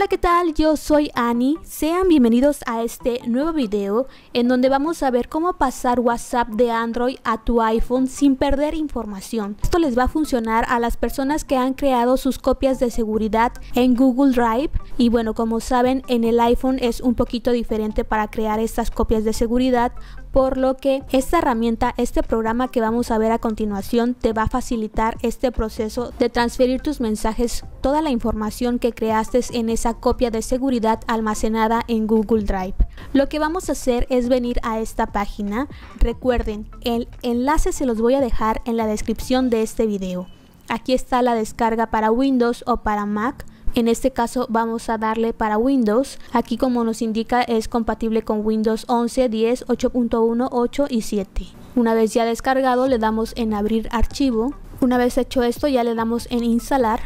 Hola, ¿qué tal? Yo soy Annie. Sean bienvenidos a este nuevo video en donde vamos a ver cómo pasar WhatsApp de Android a tu iPhone sin perder información. Esto les va a funcionar a las personas que han creado sus copias de seguridad en Google Drive y bueno, como saben, en el iPhone es un poquito diferente para crear estas copias de seguridad por lo que esta herramienta, este programa que vamos a ver a continuación te va a facilitar este proceso de transferir tus mensajes, toda la información que creaste en esa copia de seguridad almacenada en Google Drive. Lo que vamos a hacer es venir a esta página. Recuerden, el enlace se los voy a dejar en la descripción de este video. Aquí está la descarga para Windows o para Mac en este caso vamos a darle para Windows. Aquí como nos indica es compatible con Windows 11, 10, 8.1, 8 y 7. Una vez ya descargado le damos en abrir archivo. Una vez hecho esto ya le damos en instalar.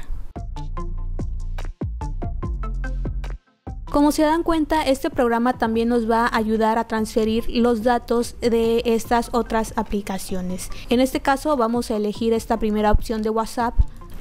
Como se dan cuenta, este programa también nos va a ayudar a transferir los datos de estas otras aplicaciones. En este caso vamos a elegir esta primera opción de WhatsApp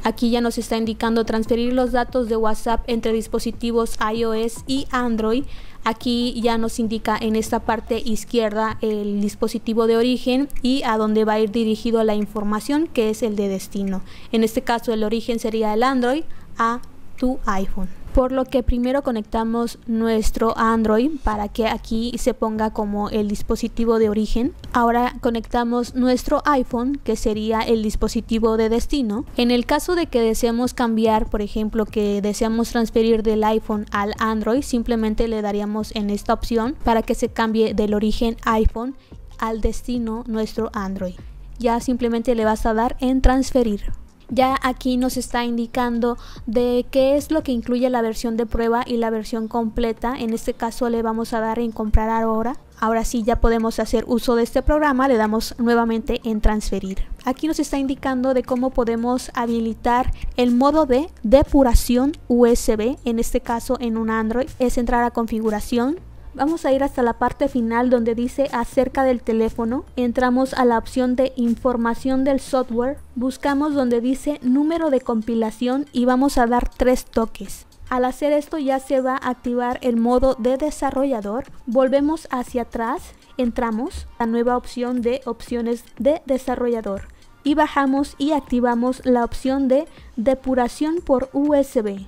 Aquí ya nos está indicando transferir los datos de WhatsApp entre dispositivos iOS y Android. Aquí ya nos indica en esta parte izquierda el dispositivo de origen y a dónde va a ir dirigido la información que es el de destino. En este caso el origen sería el Android a tu iPhone por lo que primero conectamos nuestro Android para que aquí se ponga como el dispositivo de origen. Ahora conectamos nuestro iPhone que sería el dispositivo de destino. En el caso de que deseemos cambiar, por ejemplo que deseamos transferir del iPhone al Android, simplemente le daríamos en esta opción para que se cambie del origen iPhone al destino nuestro Android. Ya simplemente le vas a dar en transferir. Ya aquí nos está indicando de qué es lo que incluye la versión de prueba y la versión completa. En este caso le vamos a dar en comprar ahora. Ahora sí ya podemos hacer uso de este programa, le damos nuevamente en transferir. Aquí nos está indicando de cómo podemos habilitar el modo de depuración USB, en este caso en un Android, es entrar a configuración, Vamos a ir hasta la parte final donde dice acerca del teléfono. Entramos a la opción de información del software. Buscamos donde dice número de compilación y vamos a dar tres toques. Al hacer esto ya se va a activar el modo de desarrollador. Volvemos hacia atrás, entramos a la nueva opción de opciones de desarrollador y bajamos y activamos la opción de depuración por USB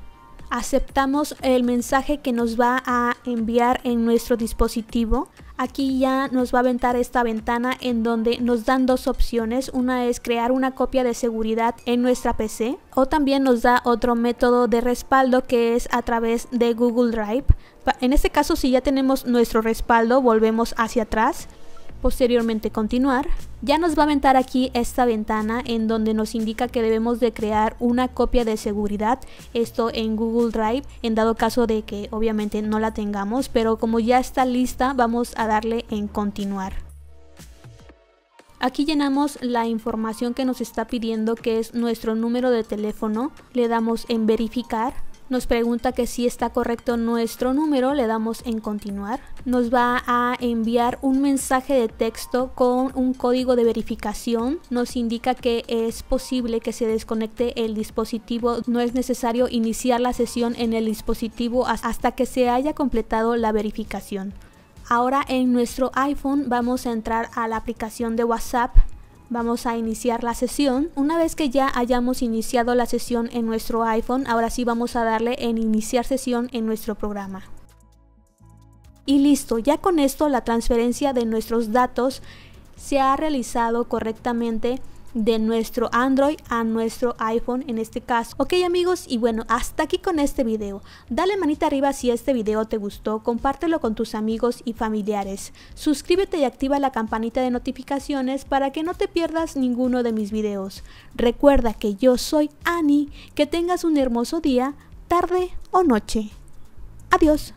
aceptamos el mensaje que nos va a enviar en nuestro dispositivo. Aquí ya nos va a aventar esta ventana en donde nos dan dos opciones. Una es crear una copia de seguridad en nuestra PC o también nos da otro método de respaldo que es a través de Google Drive. En este caso si ya tenemos nuestro respaldo volvemos hacia atrás posteriormente continuar, ya nos va a aventar aquí esta ventana en donde nos indica que debemos de crear una copia de seguridad, esto en Google Drive, en dado caso de que obviamente no la tengamos, pero como ya está lista vamos a darle en continuar. Aquí llenamos la información que nos está pidiendo que es nuestro número de teléfono, le damos en verificar nos pregunta que si está correcto nuestro número, le damos en continuar. Nos va a enviar un mensaje de texto con un código de verificación. Nos indica que es posible que se desconecte el dispositivo. No es necesario iniciar la sesión en el dispositivo hasta que se haya completado la verificación. Ahora en nuestro iPhone vamos a entrar a la aplicación de WhatsApp Vamos a iniciar la sesión. Una vez que ya hayamos iniciado la sesión en nuestro iPhone, ahora sí vamos a darle en iniciar sesión en nuestro programa. Y listo, ya con esto la transferencia de nuestros datos se ha realizado correctamente de nuestro Android a nuestro iPhone en este caso. Ok amigos y bueno hasta aquí con este video. Dale manita arriba si este video te gustó, compártelo con tus amigos y familiares. Suscríbete y activa la campanita de notificaciones para que no te pierdas ninguno de mis videos. Recuerda que yo soy Ani, que tengas un hermoso día, tarde o noche. Adiós.